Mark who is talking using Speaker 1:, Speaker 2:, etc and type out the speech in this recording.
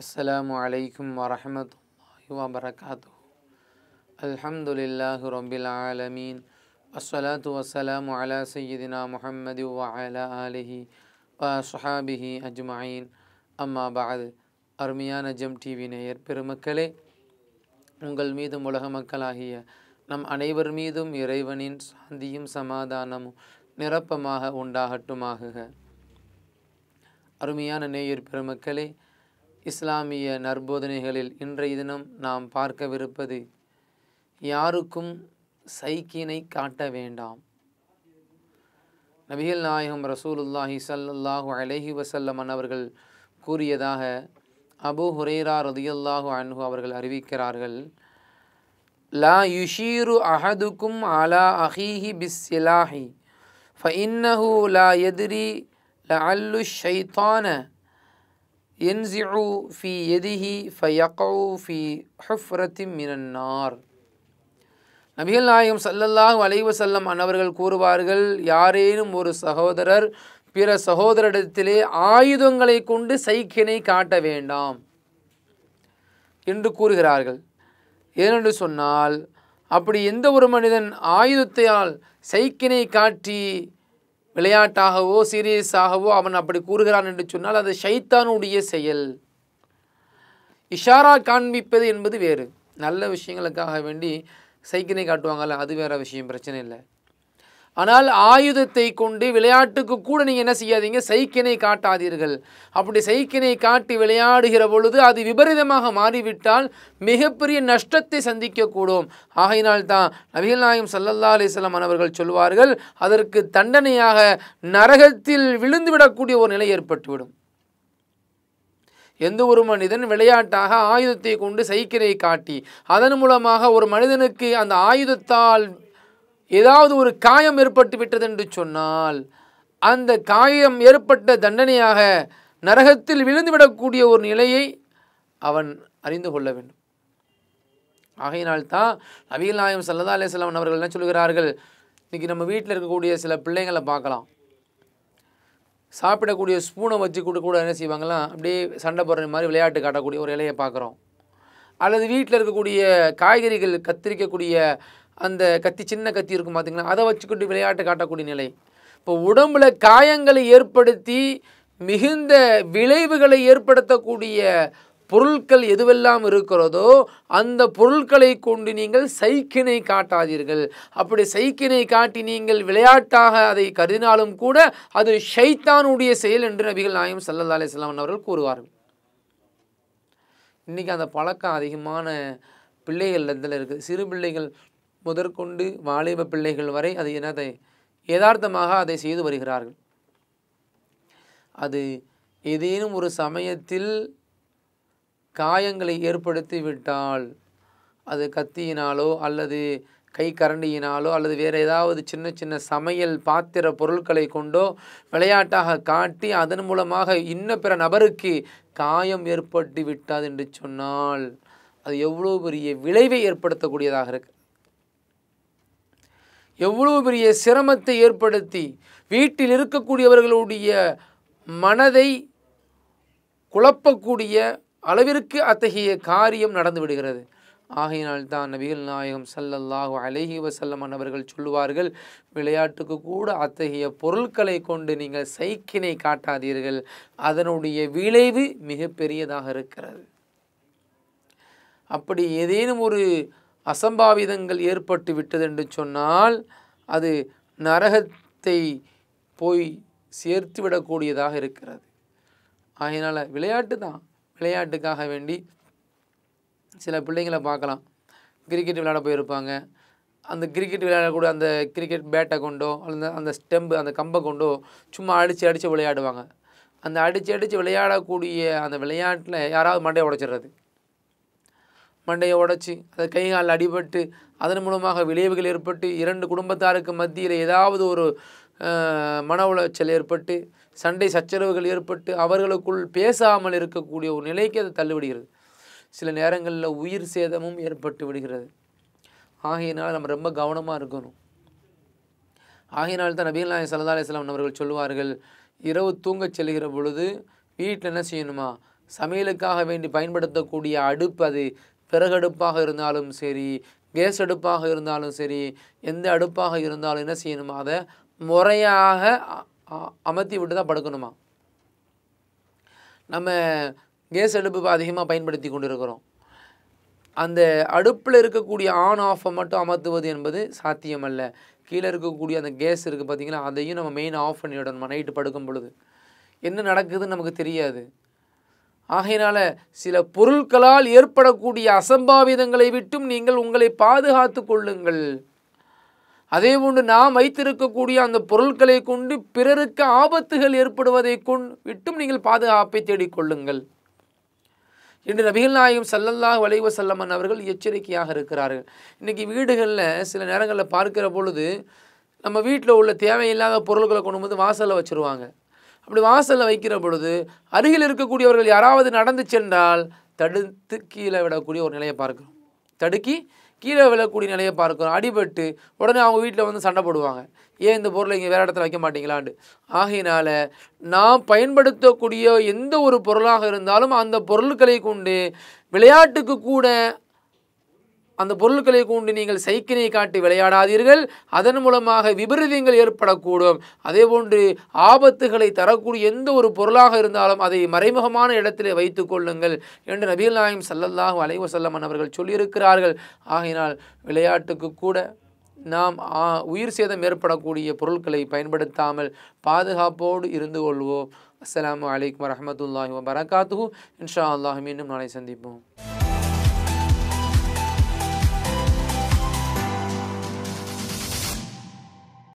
Speaker 1: அஸ்ஸலாமு அலைக்கும் வரமத்து வரகாத்து அலமது இல்லாஹு ஆலமீன் அஸ்வலாத்து வசலாமு அலா சையதினா முஹம்மது வலா அலிஹி வ சுஹாபிஹி அஜ்மாயின் அம்மா பாது அருமையான ஜெம் டிவி நேயர் பெருமக்களே உங்கள் மீதும் உலக மக்களாகிய நம் அனைவர் மீதும் இறைவனின் சாந்தியும் சமாதானமும் நிரப்பமாக உண்டாகட்டுமாக அருமையான நேயர் பெருமக்களே இஸ்லாமிய நற்போதனைகளில் இன்றைய தினம் நாம் பார்க்கவிருப்பது யாருக்கும் சைக்கினை காட்ட வேண்டாம் நபிகள் நாயகம் ரசூலுல்லாஹி சல்லாஹூ அலஹி வசல்லமன் அவர்கள் கூறியதாக அபு ஹுரேரா ரதியல்லாஹு அன்ஹு அவர்கள் அறிவிக்கிறார்கள் லா யுஷீரு அஹதுக்கும் அலா அஹீஹி பிஸ் சிலாஹி ஃபஇன்னஹு லா எதிரி ல அல்லு ஷைத்தான என்சிஉ ஃபி எதிஹி ஃபயகவு ஃபி ஹுஃப்ரத்தி மினன்னார் நபிகள் நாயகம் சல்லல்லாஹ் அலைவசல்லம் அன்னவர்கள் கூறுவார்கள் யாரேனும் ஒரு சகோதரர் பிற சகோதரிடத்திலே ஆயுதங்களை கொண்டு சைக்கினை காட்ட வேண்டாம் என்று கூறுகிறார்கள் ஏனென்று சொன்னால் அப்படி எந்த ஒரு மனிதன் ஆயுதத்தையால் சைக்கினை காட்டி விளையாட்டாகவோ சீரியஸாகவோ அவன் அப்படி கூறுகிறான் என்று சொன்னால் அது ஷைத்தானுடைய செயல் இஷாரா காண்பிப்பது என்பது வேறு நல்ல விஷயங்களுக்காக வேண்டி சைக்கிளை காட்டுவாங்கள்ல அது வேறு விஷயம் பிரச்சனை இல்லை ஆனால் ஆயுதத்தை கொண்டு விளையாட்டுக்கு கூட நீங்கள் என்ன செய்யாதீங்க சைக்கினை காட்டாதீர்கள் அப்படி சைக்கினை காட்டி விளையாடுகிற பொழுது அது விபரீதமாக மாறிவிட்டால் மிகப்பெரிய நஷ்டத்தை சந்திக்கக்கூடும் ஆகையினால் தான் நபிகள் நாயம் சல்லல்லா அலிஸ்லாம் அவர்கள் சொல்வார்கள் அதற்கு தண்டனையாக நரகத்தில் விழுந்துவிடக்கூடிய ஒரு நிலை ஏற்பட்டுவிடும் எந்த ஒரு மனிதன் விளையாட்டாக ஆயுதத்தை கொண்டு சைக்கினை காட்டி அதன் மூலமாக ஒரு மனிதனுக்கு அந்த ஆயுதத்தால் ஏதாவது ஒரு காயம் ஏற்பட்டு விட்டது என்று சொன்னால் அந்த காயம் ஏற்பட்ட தண்டனையாக நரகத்தில் விழுந்துவிடக்கூடிய ஒரு நிலையை அவன் அறிந்து கொள்ள வேண்டும் ஆகையினால்தான் நபிகள் நாயம் சல்லதா அலிஸ்லாம் அவர்கள் என்ன சொல்கிறார்கள் இன்றைக்கி நம்ம வீட்டில் இருக்கக்கூடிய சில பிள்ளைங்களை பார்க்கலாம் சாப்பிடக்கூடிய ஸ்பூனை வச்சு கூட கூட என்ன செய்வாங்களாம் அப்படியே சண்டை போடுற மாதிரி விளையாட்டு காட்டக்கூடிய ஒரு இலையை பார்க்குறோம் அல்லது வீட்டில் இருக்கக்கூடிய காய்கறிகள் கத்திரிக்கக்கூடிய அந்த கத்தி சின்ன கத்தி இருக்கும் பார்த்தீங்கன்னா அதை வச்சுக்கிட்டு விளையாட்டு காட்டக்கூடிய நிலை இப்போ உடம்பில் காயங்களை ஏற்படுத்தி மிகுந்த விளைவுகளை ஏற்படுத்தக்கூடிய பொருட்கள் எதுவெல்லாம் இருக்கிறதோ அந்த பொருட்களை கொண்டு நீங்கள் சைக்கினை காட்டாதீர்கள் அப்படி சைக்கினை காட்டி நீங்கள் விளையாட்டாக அதை கருதினாலும் கூட அது ஷைத்தானுடைய செயல் என்று நபிகள் நாயம் சல்லா அலிஸ்லாமன் அவர்கள் கூறுவார்கள் இன்றைக்கி அந்த பழக்கம் அதிகமான பிள்ளைகள் இதில் இருக்குது சிறு பிள்ளைகள் முதற்கொண்டு வாலிப பிள்ளைகள் வரை அது என்னதை யதார்த்தமாக அதை செய்து வருகிறார்கள் அது ஏதேனும் ஒரு சமயத்தில் காயங்களை ஏற்படுத்தி விட்டால் அது கத்தியினாலோ அல்லது கை கரண்டியினாலோ அல்லது வேறு ஏதாவது சின்ன சின்ன சமையல் பாத்திர பொருட்களை கொண்டோ விளையாட்டாக காட்டி அதன் மூலமாக இன்ன பிற நபருக்கு காயம் ஏற்பட்டு விட்டாது என்று சொன்னால் அது எவ்வளோ பெரிய விளைவை ஏற்படுத்தக்கூடியதாக இருக்குது எவ்வளோ பெரிய சிரமத்தை ஏற்படுத்தி வீட்டில் இருக்கக்கூடியவர்களுடைய மனதை குழப்பக்கூடிய அளவிற்கு அத்தகைய காரியம் நடந்து விடுகிறது ஆகையினால் தான் நபிகள் நாயகம் சல்லல்லாஹு அலஹி வசல்லமன் அவர்கள் சொல்லுவார்கள் விளையாட்டுக்கு கூட அத்தகைய பொருட்களை கொண்டு நீங்கள் சைக்கினை காட்டாதீர்கள் அதனுடைய விளைவு மிகப்பெரியதாக இருக்கிறது அப்படி ஏதேனும் ஒரு அசம்பாவிதங்கள் ஏற்பட்டு விட்டது என்று சொன்னால் அது நரகத்தை போய் சேர்த்து விடக்கூடியதாக இருக்கிறது அதனால் விளையாட்டு தான் விளையாட்டுக்காக வேண்டி சில பிள்ளைங்களை பார்க்கலாம் கிரிக்கெட் விளையாட போயிருப்பாங்க அந்த கிரிக்கெட் விளையாடக்கூடிய அந்த கிரிக்கெட் பேட்டை கொண்டோ அந்த அந்த ஸ்டெம்பு அந்த கம்பை கொண்டோ சும்மா அடித்து அடித்து விளையாடுவாங்க அந்த அடித்து அடித்து விளையாடக்கூடிய அந்த விளையாட்டில் யாராவது மண்டையை உடைச்சிடுறது மண்டையை உடச்சி அது கைகால் அடிபட்டு அதன் மூலமாக விளைவுகள் ஏற்பட்டு இரண்டு குடும்பத்தாருக்கு மத்தியில் ஏதாவது ஒரு மன உளைச்சல் ஏற்பட்டு சண்டை சச்சரவுகள் ஏற்பட்டு அவர்களுக்குள் பேசாமல் இருக்கக்கூடிய ஒரு நிலைக்கு அது தள்ளுவிடுகிறது சில நேரங்களில் உயிர் சேதமும் ஏற்பட்டு விடுகிறது ஆகையினால் நம்ம ரொம்ப கவனமாக இருக்கணும் ஆகையினால் தான் நபீல் நாயன் சலதா அலிஸ்லாம் அவர்கள் சொல்லுவார்கள் இரவு தூங்கச் செல்கிற பொழுது வீட்டில் என்ன செய்யணுமா சமையலுக்காக வேண்டி பயன்படுத்தக்கூடிய அடுப்பு அது அடுப்பாக இருந்தாலும் சரி கேஸ் அடுப்பாக இருந்தாலும் சரி எந்த அடுப்பாக இருந்தாலும் என்ன செய்யணுமா அதை முறையாக அமர்த்தி விட்டு தான் படுக்கணுமா நம்ம கேஸ் அடுப்பு அதிகமாக பயன்படுத்தி கொண்டு இருக்கிறோம் அந்த அடுப்பில் இருக்கக்கூடிய ஆன் ஆஃபை மட்டும் அமர்த்துவது என்பது சாத்தியமல்ல கீழே இருக்கக்கூடிய அந்த கேஸ் இருக்குது பார்த்திங்கன்னா அதையும் நம்ம மெயின் ஆஃப் பண்ணி விடணுமா நைட்டு படுக்கும் பொழுது என்ன நடக்குதுன்னு நமக்கு தெரியாது ஆகையினால சில பொருட்களால் ஏற்படக்கூடிய அசம்பாவிதங்களை விட்டும் நீங்கள் உங்களை பாதுகாத்து கொள்ளுங்கள் அதே போன்று நாம் வைத்திருக்கக்கூடிய அந்த பொருட்களை கொண்டு பிறருக்கு ஆபத்துகள் ஏற்படுவதை கொண் விட்டும் நீங்கள் பாதுகாப்பை தேடிக்கொள்ளுங்கள் என்று நபிகள் நாயகம் சல்லல்லா வளைவ செல்லம்மன் அவர்கள் எச்சரிக்கையாக இருக்கிறார்கள் இன்றைக்கி வீடுகளில் சில நேரங்களில் பார்க்கிற பொழுது நம்ம வீட்டில் உள்ள தேவையில்லாத பொருட்களை கொண்டு வந்து வாசலில் வச்சுருவாங்க அப்படி வாசலில் வைக்கிற பொழுது அருகில் இருக்கக்கூடியவர்கள் யாராவது நடந்து சென்றால் தடுத்து கீழே விடக்கூடிய ஒரு நிலையை பார்க்குறோம் தடுக்கி கீழே விழக்கூடிய நிலையை பார்க்குறோம் அடிபட்டு உடனே அவங்க வீட்டில் வந்து சண்டை போடுவாங்க ஏன் இந்த பொருளை இங்கே வேறு இடத்துல வைக்க மாட்டீங்களான்னு ஆகையினால் நாம் பயன்படுத்தக்கூடிய எந்த ஒரு பொருளாக இருந்தாலும் அந்த பொருட்களை கொண்டு விளையாட்டுக்கு கூட அந்த பொருட்களை கொண்டு நீங்கள் சைக்கினை காட்டி விளையாடாதீர்கள் அதன் மூலமாக விபரீதங்கள் ஏற்படக்கூடும் அதே போன்று ஆபத்துகளை தரக்கூடிய எந்த ஒரு பொருளாக இருந்தாலும் அதை மறைமுகமான இடத்திலே வைத்து கொள்ளுங்கள் என்று நபீல் நாயம் சல்லல்லாஹு அலைவசல்லமன் அவர்கள் சொல்லியிருக்கிறார்கள் ஆகையினால் விளையாட்டுக்கு கூட நாம் உயிர் சேதம் ஏற்படக்கூடிய பொருட்களை பயன்படுத்தாமல் பாதுகாப்போடு இருந்து கொள்வோம் அஸ்லாம் வலைக்கம் வரமத்துல்லாஹி வரகாத்து இன்ஷா அல்லாஹ் மீண்டும் நாளை சந்திப்போம்